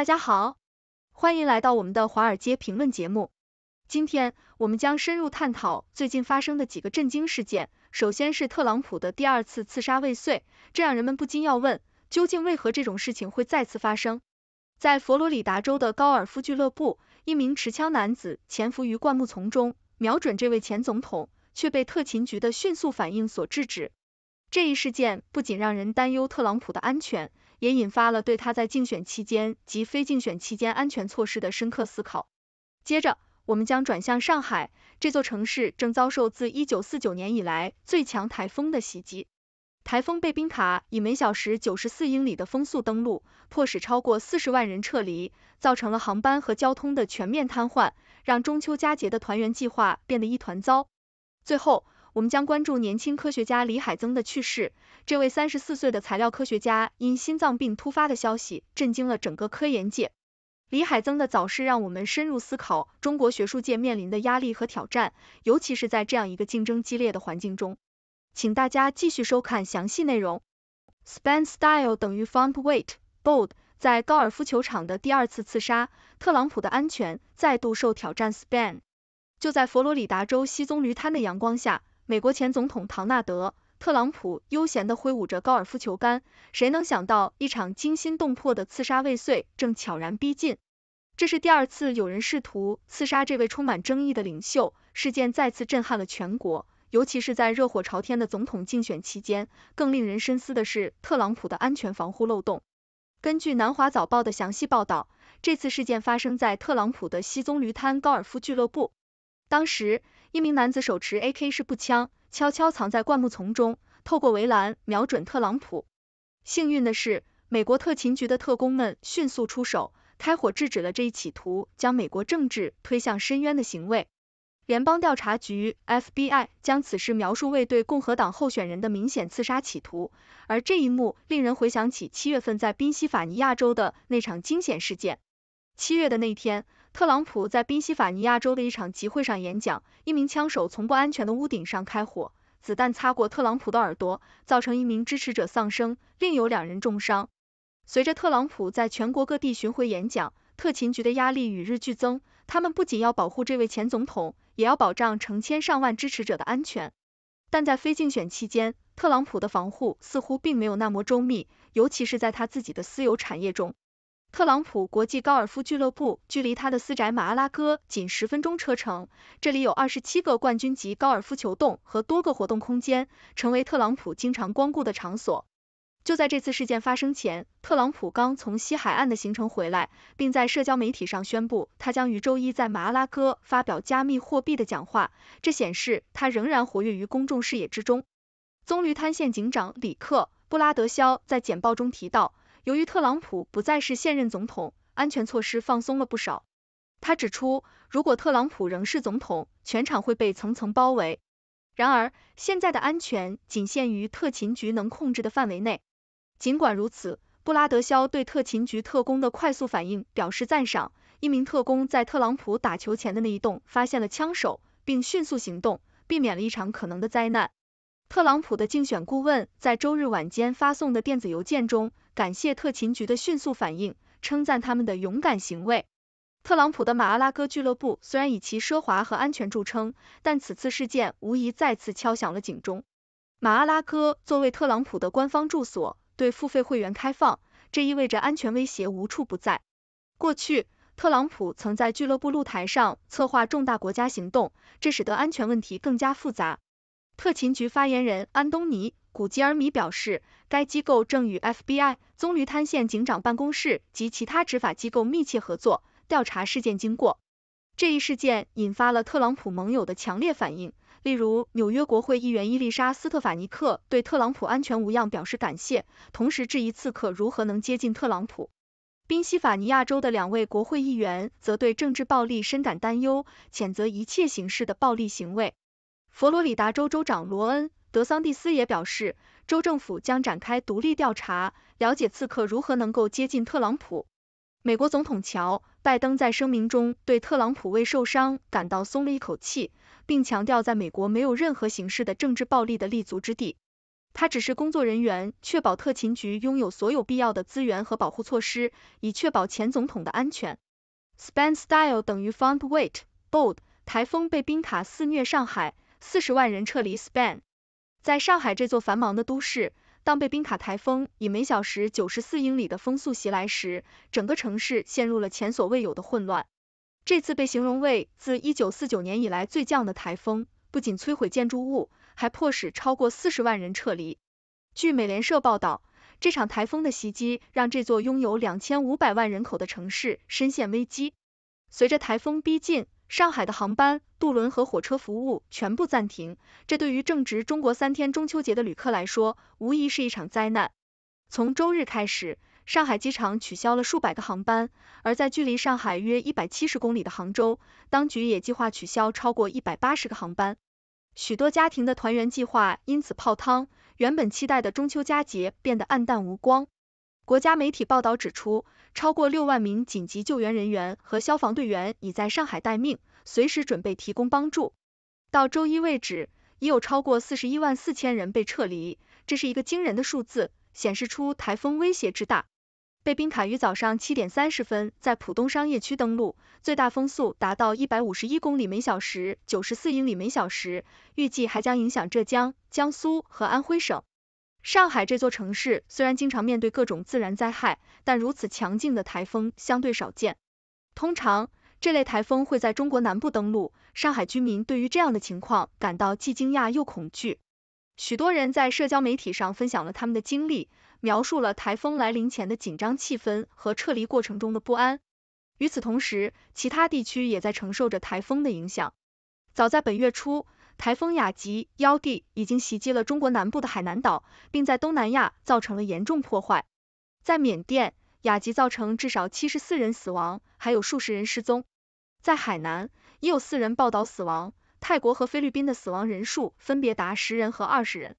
大家好，欢迎来到我们的《华尔街评论》节目。今天我们将深入探讨最近发生的几个震惊事件。首先是特朗普的第二次刺杀未遂，这让人们不禁要问，究竟为何这种事情会再次发生？在佛罗里达州的高尔夫俱乐部，一名持枪男子潜伏于灌木丛中，瞄准这位前总统，却被特勤局的迅速反应所制止。这一事件不仅让人担忧特朗普的安全。也引发了对他在竞选期间及非竞选期间安全措施的深刻思考。接着，我们将转向上海，这座城市正遭受自1949年以来最强台风的袭击。台风贝宾卡以每小时94英里的风速登陆，迫使超过40万人撤离，造成了航班和交通的全面瘫痪，让中秋佳节的团圆计划变得一团糟。最后，我们将关注年轻科学家李海增的去世。这位三十四岁的材料科学家因心脏病突发的消息震惊了整个科研界。李海增的早逝让我们深入思考中国学术界面临的压力和挑战，尤其是在这样一个竞争激烈的环境中。请大家继续收看详细内容。Span style 等于 font weight bold，在高尔夫球场的第二次刺杀，特朗普的安全再度受挑战。Span 就在佛罗里达州西棕榈滩的阳光下。美国前总统唐纳德·特朗普悠闲地挥舞着高尔夫球杆，谁能想到一场惊心动魄的刺杀未遂正悄然逼近？这是第二次有人试图刺杀这位充满争议的领袖，事件再次震撼了全国，尤其是在热火朝天的总统竞选期间。更令人深思的是，特朗普的安全防护漏洞。根据《南华早报》的详细报道，这次事件发生在特朗普的西棕榈滩高尔夫俱乐部。当时，一名男子手持 A K 式步枪，悄悄藏在灌木丛中，透过围栏瞄准特朗普。幸运的是，美国特勤局的特工们迅速出手，开火制止了这一企图将美国政治推向深渊的行为。联邦调查局 （FBI） 将此事描述为对共和党候选人的明显刺杀企图，而这一幕令人回想起七月份在宾夕法尼亚州的那场惊险事件。七月的那一天。特朗普在宾夕法尼亚州的一场集会上演讲，一名枪手从不安全的屋顶上开火，子弹擦过特朗普的耳朵，造成一名支持者丧生，另有两人重伤。随着特朗普在全国各地巡回演讲，特勤局的压力与日俱增，他们不仅要保护这位前总统，也要保障成千上万支持者的安全。但在非竞选期间，特朗普的防护似乎并没有那么周密，尤其是在他自己的私有产业中。特朗普国际高尔夫俱乐部距离他的私宅马阿拉哥仅十分钟车程，这里有二十七个冠军级高尔夫球洞和多个活动空间，成为特朗普经常光顾的场所。就在这次事件发生前，特朗普刚从西海岸的行程回来，并在社交媒体上宣布他将于周一在马阿拉哥发表加密货币的讲话，这显示他仍然活跃于公众视野之中。棕榈滩县警长里克·布拉德肖在简报中提到。由于特朗普不再是现任总统，安全措施放松了不少。他指出，如果特朗普仍是总统，全场会被层层包围。然而，现在的安全仅限于特勤局能控制的范围内。尽管如此，布拉德肖对特勤局特工的快速反应表示赞赏。一名特工在特朗普打球前的那一栋发现了枪手，并迅速行动，避免了一场可能的灾难。特朗普的竞选顾问在周日晚间发送的电子邮件中感谢特勤局的迅速反应，称赞他们的勇敢行为。特朗普的马阿拉哥俱乐部虽然以其奢华和安全著称，但此次事件无疑再次敲响了警钟。马阿拉哥作为特朗普的官方住所，对付费会员开放，这意味着安全威胁无处不在。过去，特朗普曾在俱乐部露台上策划重大国家行动，这使得安全问题更加复杂。特勤局发言人安东尼·古吉尔米表示，该机构正与 FBI、棕榈滩县警长办公室及其他执法机构密切合作，调查事件经过。这一事件引发了特朗普盟友的强烈反应，例如纽约国会议员伊丽莎·斯特法尼克对特朗普安全无恙表示感谢，同时质疑刺客如何能接近特朗普。宾夕法尼亚州的两位国会议员则对政治暴力深感担忧，谴责一切形式的暴力行为。佛罗里达州州长罗恩·德桑蒂斯也表示，州政府将展开独立调查，了解刺客如何能够接近特朗普。美国总统乔·拜登在声明中对特朗普未受伤感到松了一口气，并强调在美国没有任何形式的政治暴力的立足之地。他只是工作人员，确保特勤局拥有所有必要的资源和保护措施，以确保前总统的安全。span style 等于 font weight bold 台风被冰卡肆虐上海。四十万人撤离。Span，在上海这座繁忙的都市，当被冰卡台风以每小时九十四英里的风速袭来时，整个城市陷入了前所未有的混乱。这次被形容为自一九四九年以来最强的台风，不仅摧毁建筑物，还迫使超过四十万人撤离。据美联社报道，这场台风的袭击让这座拥有两千五百万人口的城市深陷危机。随着台风逼近，上海的航班、渡轮和火车服务全部暂停，这对于正值中国三天中秋节的旅客来说，无疑是一场灾难。从周日开始，上海机场取消了数百个航班，而在距离上海约一百七十公里的杭州，当局也计划取消超过一百八十个航班。许多家庭的团圆计划因此泡汤，原本期待的中秋佳节变得暗淡无光。国家媒体报道指出，超过六万名紧急救援人员和消防队员已在上海待命，随时准备提供帮助。到周一为止，已有超过四十一万四千人被撤离，这是一个惊人的数字，显示出台风威胁之大。贝宾卡于早上七点三十分在浦东商业区登陆，最大风速达到一百五十一公里每小时（九十四英里每小时），预计还将影响浙江、江苏和安徽省。上海这座城市虽然经常面对各种自然灾害，但如此强劲的台风相对少见。通常，这类台风会在中国南部登陆。上海居民对于这样的情况感到既惊讶又恐惧。许多人在社交媒体上分享了他们的经历，描述了台风来临前的紧张气氛和撤离过程中的不安。与此同时，其他地区也在承受着台风的影响。早在本月初，台风雅吉妖地已经袭击了中国南部的海南岛，并在东南亚造成了严重破坏。在缅甸，雅吉造成至少七十四人死亡，还有数十人失踪。在海南，已有四人报道死亡。泰国和菲律宾的死亡人数分别达十人和二十人。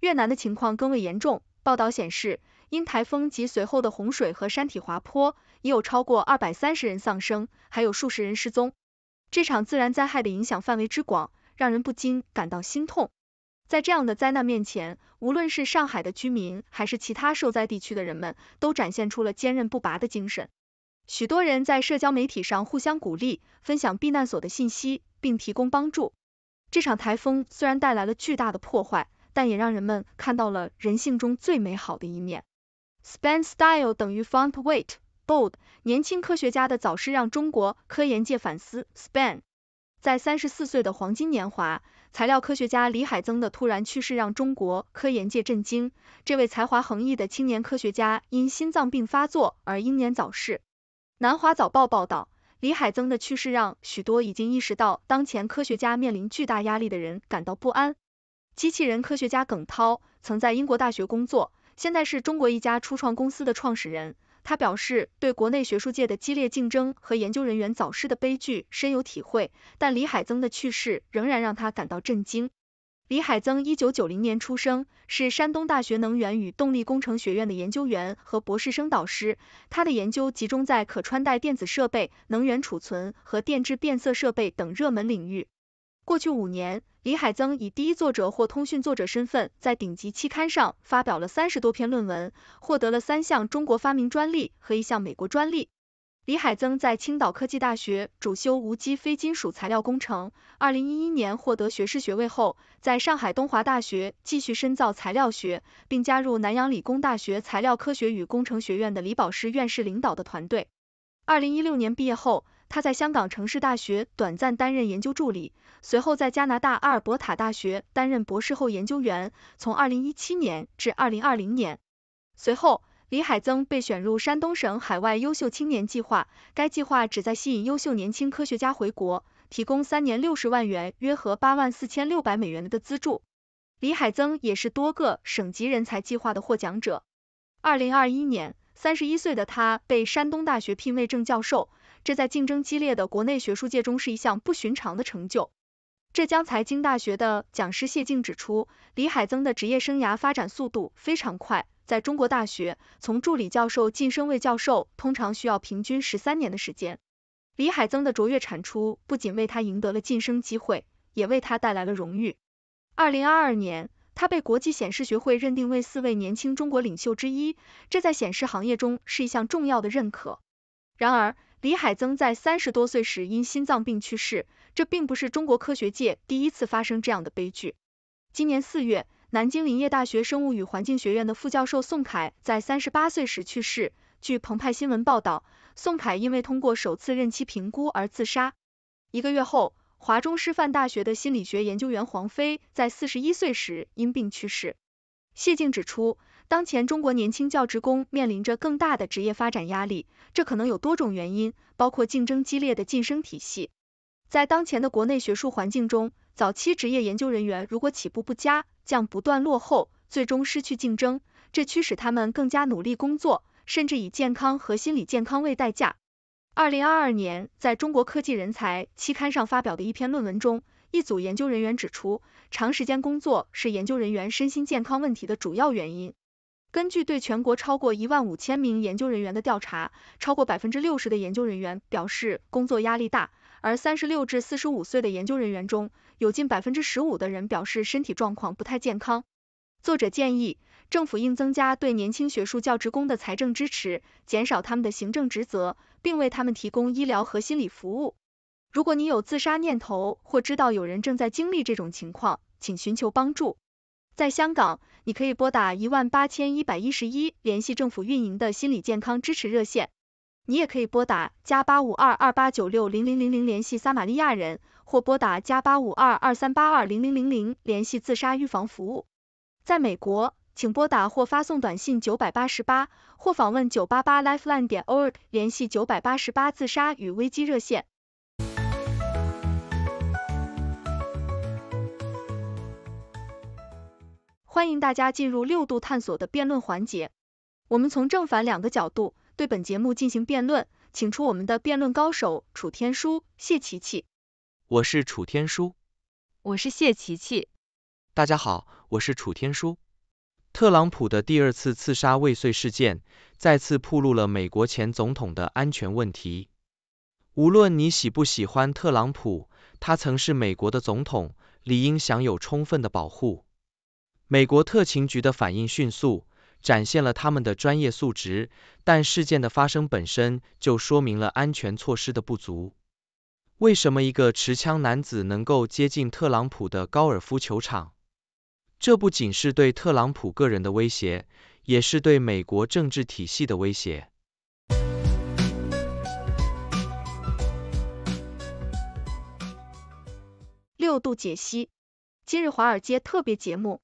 越南的情况更为严重，报道显示，因台风及随后的洪水和山体滑坡，已有超过二百三十人丧生，还有数十人失踪。这场自然灾害的影响范围之广。让人不禁感到心痛。在这样的灾难面前，无论是上海的居民，还是其他受灾地区的人们，都展现出了坚韧不拔的精神。许多人在社交媒体上互相鼓励，分享避难所的信息，并提供帮助。这场台风虽然带来了巨大的破坏，但也让人们看到了人性中最美好的一面。span style 等于 font weight bold 年轻科学家的早逝让中国科研界反思。span 在三十四岁的黄金年华，材料科学家李海增的突然去世让中国科研界震惊。这位才华横溢的青年科学家因心脏病发作而英年早逝。南华早报报道，李海增的去世让许多已经意识到当前科学家面临巨大压力的人感到不安。机器人科学家耿涛曾在英国大学工作，现在是中国一家初创公司的创始人。他表示对国内学术界的激烈竞争和研究人员早逝的悲剧深有体会，但李海增的去世仍然让他感到震惊。李海增一九九零年出生，是山东大学能源与动力工程学院的研究员和博士生导师，他的研究集中在可穿戴电子设备、能源储存和电致变色设备等热门领域。过去五年，李海增以第一作者或通讯作者身份在顶级期刊上发表了三十多篇论文，获得了三项中国发明专利和一项美国专利。李海增在青岛科技大学主修无机非金属材料工程，二零一一年获得学士学位后，在上海东华大学继续深造材料学，并加入南洋理工大学材料科学与工程学院的李宝师院士领导的团队。二零一六年毕业后。他在香港城市大学短暂担任研究助理，随后在加拿大阿尔伯塔大学担任博士后研究员，从二零一七年至二零二零年。随后，李海增被选入山东省海外优秀青年计划，该计划旨在吸引优秀年轻科学家回国，提供三年六十万元约合八万四千六百美元的资助。李海增也是多个省级人才计划的获奖者。二零二一年，三十一岁的他被山东大学聘为正教授。这在竞争激烈的国内学术界中是一项不寻常的成就。浙江财经大学的讲师谢静指出，李海增的职业生涯发展速度非常快。在中国大学，从助理教授晋升为教授通常需要平均十三年的时间。李海增的卓越产出不仅为他赢得了晋升机会，也为他带来了荣誉。二零二二年，他被国际显示学会认定为四位年轻中国领袖之一，这在显示行业中是一项重要的认可。然而，李海曾在三十多岁时因心脏病去世，这并不是中国科学界第一次发生这样的悲剧。今年四月，南京林业大学生物与环境学院的副教授宋凯在三十八岁时去世。据澎湃新闻报道，宋凯因为通过首次任期评估而自杀。一个月后，华中师范大学的心理学研究员黄飞在四十一岁时因病去世。谢静指出。当前中国年轻教职工面临着更大的职业发展压力，这可能有多种原因，包括竞争激烈的晋升体系。在当前的国内学术环境中，早期职业研究人员如果起步不佳，将不断落后，最终失去竞争。这驱使他们更加努力工作，甚至以健康和心理健康为代价。二零二二年，在中国科技人才期刊上发表的一篇论文中，一组研究人员指出，长时间工作是研究人员身心健康问题的主要原因。根据对全国超过一万五千名研究人员的调查，超过百分之六十的研究人员表示工作压力大，而三十六至四十五岁的研究人员中有近百分之十五的人表示身体状况不太健康。作者建议，政府应增加对年轻学术教职工的财政支持，减少他们的行政职责，并为他们提供医疗和心理服务。如果你有自杀念头或知道有人正在经历这种情况，请寻求帮助。在香港，你可以拨打一万八千一百一十一联系政府运营的心理健康支持热线。你也可以拨打加八五二二八九六零零零零联系撒玛利亚人，或拨打加八五二二三八二零零零零联系自杀预防服务。在美国，请拨打或发送短信九百八十八，或访问九八八 lifeline 点 org 联系九百八十八自杀与危机热线。欢迎大家进入六度探索的辩论环节，我们从正反两个角度对本节目进行辩论，请出我们的辩论高手楚天舒、谢琪琪。我是楚天舒。我是谢琪琪。大家好，我是楚天舒。特朗普的第二次刺杀未遂事件再次暴露了美国前总统的安全问题。无论你喜不喜欢特朗普，他曾是美国的总统，理应享有充分的保护。美国特勤局的反应迅速，展现了他们的专业素质，但事件的发生本身就说明了安全措施的不足。为什么一个持枪男子能够接近特朗普的高尔夫球场？这不仅是对特朗普个人的威胁，也是对美国政治体系的威胁。六度解析，今日华尔街特别节目。